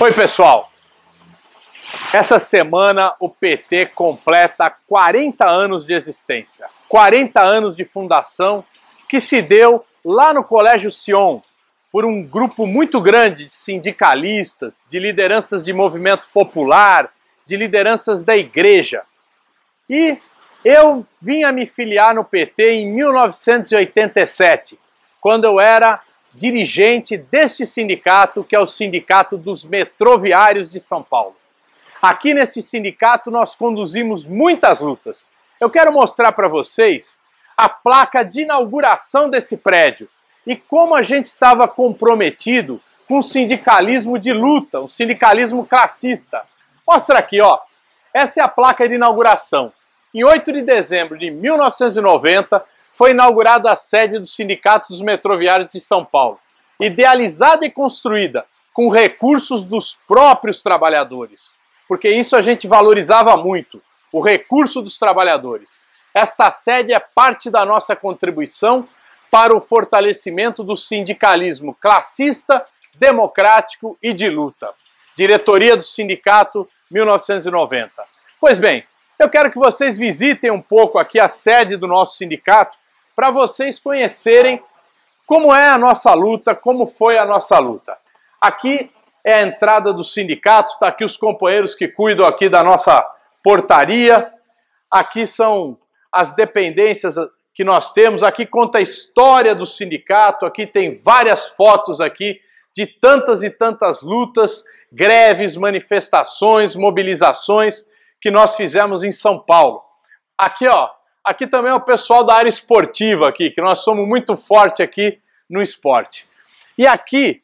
Oi, pessoal. Essa semana o PT completa 40 anos de existência, 40 anos de fundação que se deu lá no Colégio Sion por um grupo muito grande de sindicalistas, de lideranças de movimento popular, de lideranças da igreja. E eu vim a me filiar no PT em 1987, quando eu era dirigente deste sindicato, que é o Sindicato dos Metroviários de São Paulo. Aqui neste sindicato nós conduzimos muitas lutas. Eu quero mostrar para vocês a placa de inauguração desse prédio e como a gente estava comprometido com o sindicalismo de luta, o sindicalismo classista. Mostra aqui, ó. Essa é a placa de inauguração. Em 8 de dezembro de 1990, foi inaugurada a sede do Sindicato dos Metroviários de São Paulo, idealizada e construída com recursos dos próprios trabalhadores, porque isso a gente valorizava muito, o recurso dos trabalhadores. Esta sede é parte da nossa contribuição para o fortalecimento do sindicalismo classista, democrático e de luta. Diretoria do Sindicato 1990. Pois bem, eu quero que vocês visitem um pouco aqui a sede do nosso sindicato para vocês conhecerem como é a nossa luta, como foi a nossa luta. Aqui é a entrada do sindicato, está aqui os companheiros que cuidam aqui da nossa portaria. Aqui são as dependências que nós temos, aqui conta a história do sindicato, aqui tem várias fotos aqui de tantas e tantas lutas, greves, manifestações, mobilizações que nós fizemos em São Paulo. Aqui, ó, Aqui também é o pessoal da área esportiva aqui, que nós somos muito forte aqui no esporte. E aqui,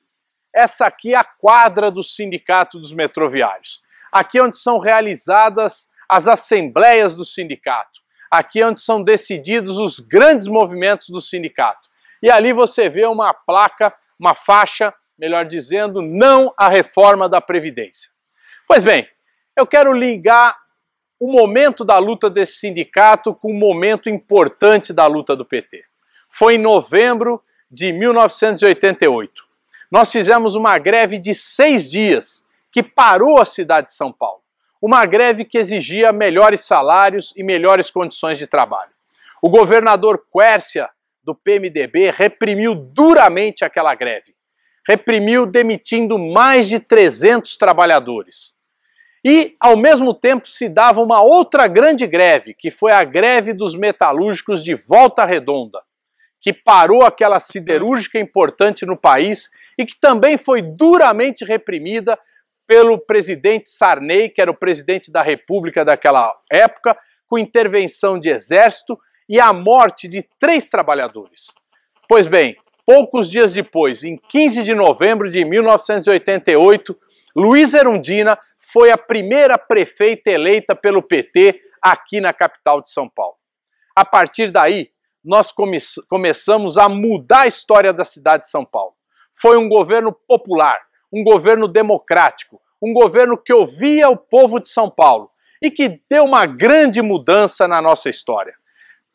essa aqui é a quadra do Sindicato dos Metroviários. Aqui é onde são realizadas as assembleias do sindicato. Aqui é onde são decididos os grandes movimentos do sindicato. E ali você vê uma placa, uma faixa, melhor dizendo, não à reforma da Previdência. Pois bem, eu quero ligar o momento da luta desse sindicato com o um momento importante da luta do PT. Foi em novembro de 1988. Nós fizemos uma greve de seis dias que parou a cidade de São Paulo. Uma greve que exigia melhores salários e melhores condições de trabalho. O governador Quércia, do PMDB, reprimiu duramente aquela greve. Reprimiu demitindo mais de 300 trabalhadores e, ao mesmo tempo, se dava uma outra grande greve, que foi a greve dos metalúrgicos de Volta Redonda, que parou aquela siderúrgica importante no país e que também foi duramente reprimida pelo presidente Sarney, que era o presidente da República daquela época, com intervenção de exército e a morte de três trabalhadores. Pois bem, poucos dias depois, em 15 de novembro de 1988, Luiz Erundina foi a primeira prefeita eleita pelo PT aqui na capital de São Paulo. A partir daí, nós come começamos a mudar a história da cidade de São Paulo. Foi um governo popular, um governo democrático, um governo que ouvia o povo de São Paulo e que deu uma grande mudança na nossa história.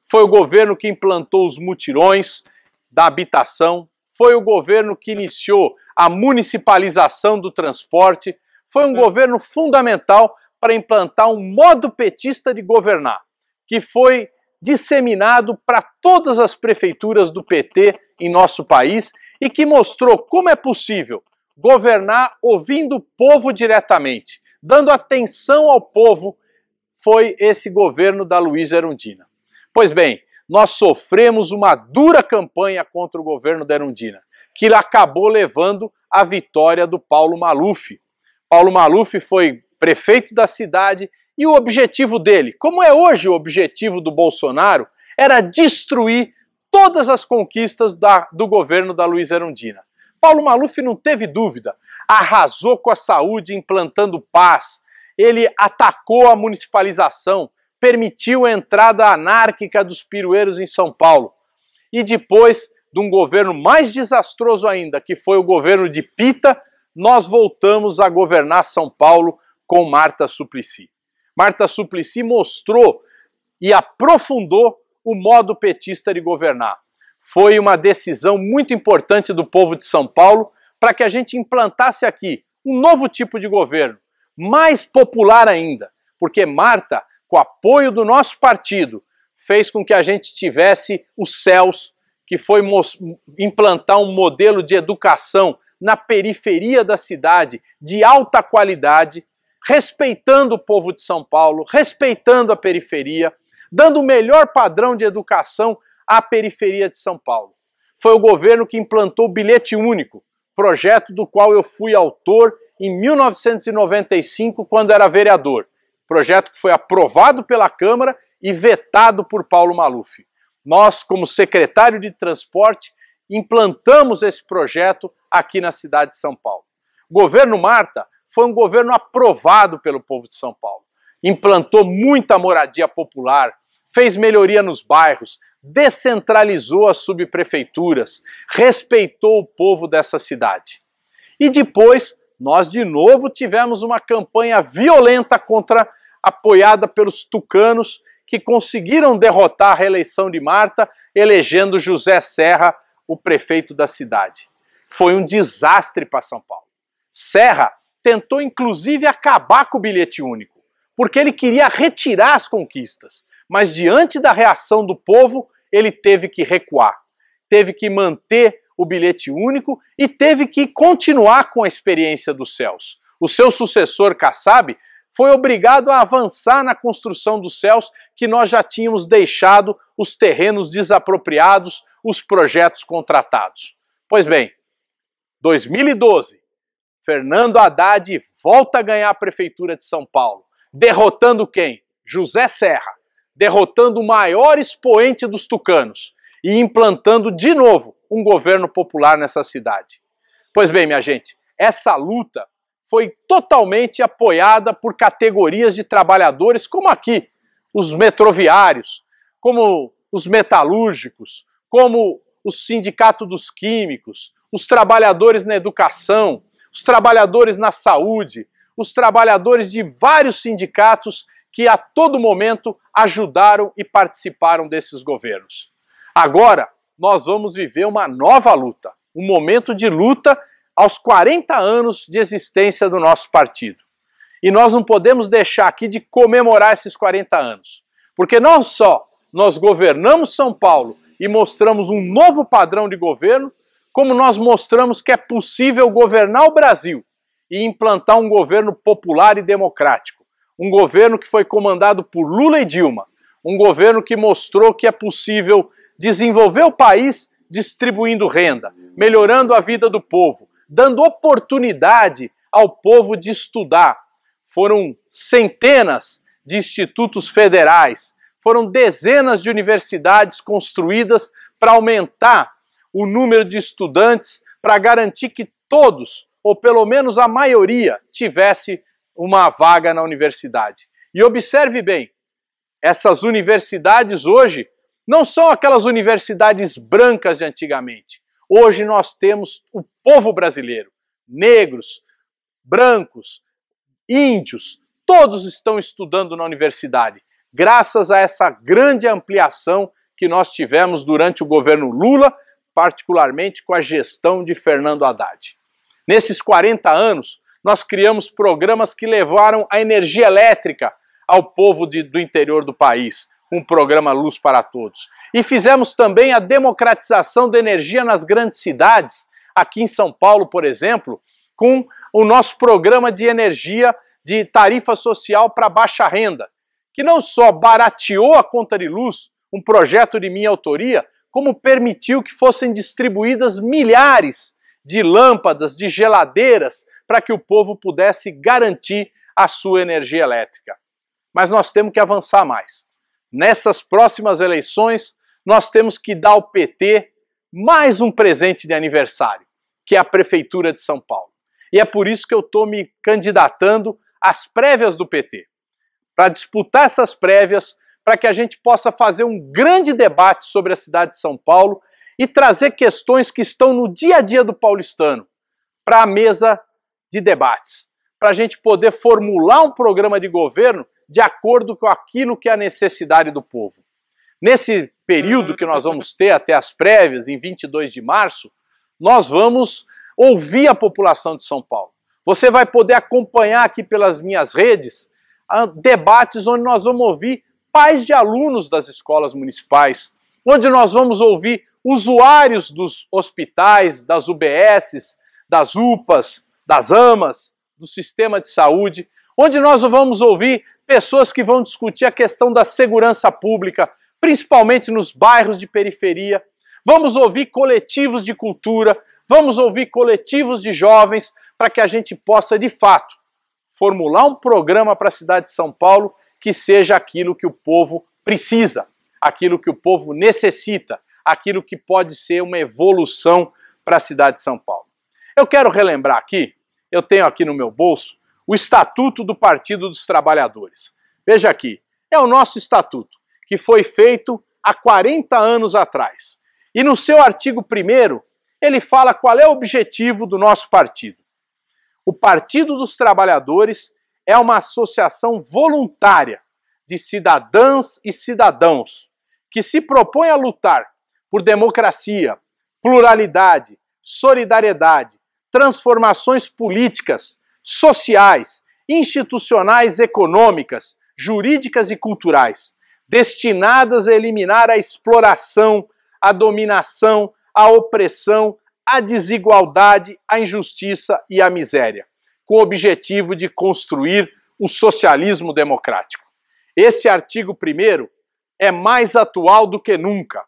Foi o governo que implantou os mutirões da habitação, foi o governo que iniciou a municipalização do transporte, foi um governo fundamental para implantar um modo petista de governar, que foi disseminado para todas as prefeituras do PT em nosso país e que mostrou como é possível governar ouvindo o povo diretamente, dando atenção ao povo, foi esse governo da Luiz Erundina. Pois bem, nós sofremos uma dura campanha contra o governo da Erundina, que acabou levando a vitória do Paulo Maluf, Paulo Maluf foi prefeito da cidade e o objetivo dele, como é hoje o objetivo do Bolsonaro, era destruir todas as conquistas da, do governo da Luiz Erundina. Paulo Maluf não teve dúvida, arrasou com a saúde implantando paz, ele atacou a municipalização, permitiu a entrada anárquica dos pirueiros em São Paulo. E depois de um governo mais desastroso ainda, que foi o governo de Pita, nós voltamos a governar São Paulo com Marta Suplicy. Marta Suplicy mostrou e aprofundou o modo petista de governar. Foi uma decisão muito importante do povo de São Paulo para que a gente implantasse aqui um novo tipo de governo, mais popular ainda, porque Marta, com apoio do nosso partido, fez com que a gente tivesse o céus, que foi implantar um modelo de educação na periferia da cidade, de alta qualidade, respeitando o povo de São Paulo, respeitando a periferia, dando o melhor padrão de educação à periferia de São Paulo. Foi o governo que implantou o bilhete único, projeto do qual eu fui autor em 1995, quando era vereador. Projeto que foi aprovado pela Câmara e vetado por Paulo Maluf. Nós, como secretário de transporte, implantamos esse projeto aqui na cidade de São Paulo. O governo Marta foi um governo aprovado pelo povo de São Paulo. Implantou muita moradia popular, fez melhoria nos bairros, descentralizou as subprefeituras, respeitou o povo dessa cidade. E depois, nós de novo tivemos uma campanha violenta contra apoiada pelos tucanos que conseguiram derrotar a reeleição de Marta, elegendo José Serra o prefeito da cidade. Foi um desastre para São Paulo. Serra tentou inclusive acabar com o bilhete único, porque ele queria retirar as conquistas, mas diante da reação do povo, ele teve que recuar. Teve que manter o bilhete único e teve que continuar com a experiência dos céus. O seu sucessor, Kassab, foi obrigado a avançar na construção dos céus que nós já tínhamos deixado os terrenos desapropriados, os projetos contratados. Pois bem, 2012, Fernando Haddad volta a ganhar a prefeitura de São Paulo, derrotando quem? José Serra, derrotando o maior expoente dos tucanos e implantando de novo um governo popular nessa cidade. Pois bem, minha gente, essa luta foi totalmente apoiada por categorias de trabalhadores, como aqui, os metroviários, como os metalúrgicos, como o Sindicato dos Químicos, os trabalhadores na educação, os trabalhadores na saúde, os trabalhadores de vários sindicatos que a todo momento ajudaram e participaram desses governos. Agora, nós vamos viver uma nova luta, um momento de luta aos 40 anos de existência do nosso partido. E nós não podemos deixar aqui de comemorar esses 40 anos. Porque não só nós governamos São Paulo e mostramos um novo padrão de governo, como nós mostramos que é possível governar o Brasil e implantar um governo popular e democrático. Um governo que foi comandado por Lula e Dilma. Um governo que mostrou que é possível desenvolver o país distribuindo renda, melhorando a vida do povo, dando oportunidade ao povo de estudar. Foram centenas de institutos federais, foram dezenas de universidades construídas para aumentar o número de estudantes, para garantir que todos, ou pelo menos a maioria, tivesse uma vaga na universidade. E observe bem, essas universidades hoje não são aquelas universidades brancas de antigamente. Hoje nós temos o povo brasileiro, negros, brancos, índios, todos estão estudando na universidade, graças a essa grande ampliação que nós tivemos durante o governo Lula, particularmente com a gestão de Fernando Haddad. Nesses 40 anos, nós criamos programas que levaram a energia elétrica ao povo de, do interior do país um programa Luz para Todos. E fizemos também a democratização da energia nas grandes cidades, aqui em São Paulo, por exemplo, com o nosso programa de energia de tarifa social para baixa renda, que não só barateou a conta de luz, um projeto de minha autoria, como permitiu que fossem distribuídas milhares de lâmpadas, de geladeiras, para que o povo pudesse garantir a sua energia elétrica. Mas nós temos que avançar mais nessas próximas eleições, nós temos que dar ao PT mais um presente de aniversário, que é a Prefeitura de São Paulo. E é por isso que eu estou me candidatando às prévias do PT, para disputar essas prévias, para que a gente possa fazer um grande debate sobre a cidade de São Paulo e trazer questões que estão no dia a dia do paulistano para a mesa de debates, para a gente poder formular um programa de governo de acordo com aquilo que é a necessidade do povo. Nesse período que nós vamos ter até as prévias, em 22 de março, nós vamos ouvir a população de São Paulo. Você vai poder acompanhar aqui pelas minhas redes ah, debates onde nós vamos ouvir pais de alunos das escolas municipais, onde nós vamos ouvir usuários dos hospitais, das UBSs, das UPAs, das AMAs, do sistema de saúde, onde nós vamos ouvir pessoas que vão discutir a questão da segurança pública, principalmente nos bairros de periferia. Vamos ouvir coletivos de cultura, vamos ouvir coletivos de jovens, para que a gente possa, de fato, formular um programa para a cidade de São Paulo que seja aquilo que o povo precisa, aquilo que o povo necessita, aquilo que pode ser uma evolução para a cidade de São Paulo. Eu quero relembrar aqui, eu tenho aqui no meu bolso o Estatuto do Partido dos Trabalhadores. Veja aqui, é o nosso estatuto, que foi feito há 40 anos atrás. E no seu artigo 1, ele fala qual é o objetivo do nosso partido. O Partido dos Trabalhadores é uma associação voluntária de cidadãs e cidadãos que se propõe a lutar por democracia, pluralidade, solidariedade, transformações políticas sociais, institucionais, econômicas, jurídicas e culturais, destinadas a eliminar a exploração, a dominação, a opressão, a desigualdade, a injustiça e a miséria, com o objetivo de construir o socialismo democrático. Esse artigo 1 é mais atual do que nunca.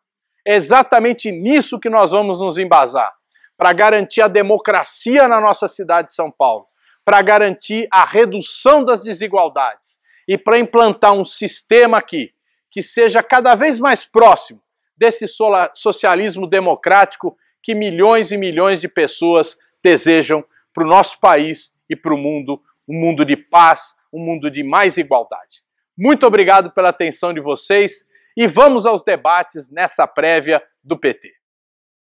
É exatamente nisso que nós vamos nos embasar para garantir a democracia na nossa cidade de São Paulo para garantir a redução das desigualdades e para implantar um sistema aqui que seja cada vez mais próximo desse socialismo democrático que milhões e milhões de pessoas desejam para o nosso país e para o mundo, um mundo de paz, um mundo de mais igualdade. Muito obrigado pela atenção de vocês e vamos aos debates nessa prévia do PT.